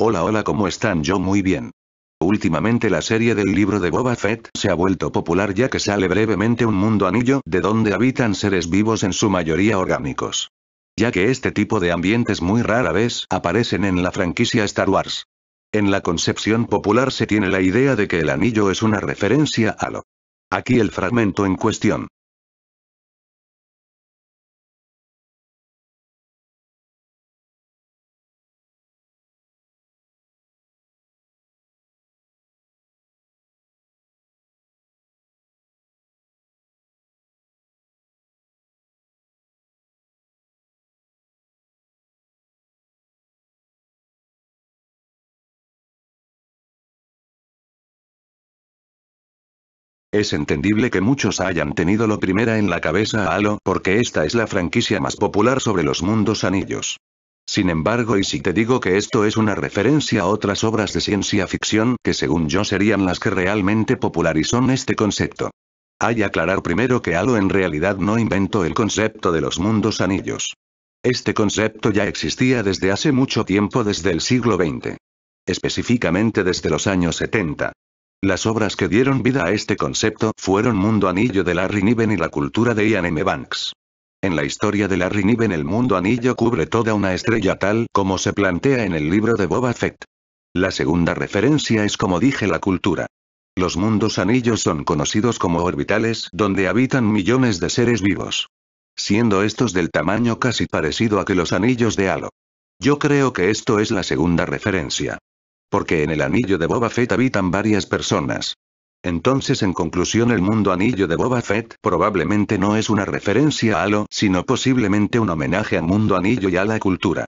Hola hola ¿cómo están? Yo muy bien. Últimamente la serie del libro de Boba Fett se ha vuelto popular ya que sale brevemente un mundo anillo de donde habitan seres vivos en su mayoría orgánicos. Ya que este tipo de ambientes muy rara vez aparecen en la franquicia Star Wars. En la concepción popular se tiene la idea de que el anillo es una referencia a lo. Aquí el fragmento en cuestión. Es entendible que muchos hayan tenido lo primera en la cabeza a Halo porque esta es la franquicia más popular sobre los mundos anillos. Sin embargo y si te digo que esto es una referencia a otras obras de ciencia ficción que según yo serían las que realmente popularizan este concepto. Hay aclarar primero que Halo en realidad no inventó el concepto de los mundos anillos. Este concepto ya existía desde hace mucho tiempo desde el siglo XX. Específicamente desde los años 70. Las obras que dieron vida a este concepto fueron Mundo Anillo de Larry Niven y la cultura de Ian M. Banks. En la historia de Larry Niven el mundo anillo cubre toda una estrella tal como se plantea en el libro de Boba Fett. La segunda referencia es como dije la cultura. Los mundos anillos son conocidos como orbitales donde habitan millones de seres vivos. Siendo estos del tamaño casi parecido a que los anillos de Halo. Yo creo que esto es la segunda referencia. Porque en el anillo de Boba Fett habitan varias personas. Entonces en conclusión el mundo anillo de Boba Fett probablemente no es una referencia a lo, sino posiblemente un homenaje al mundo anillo y a la cultura.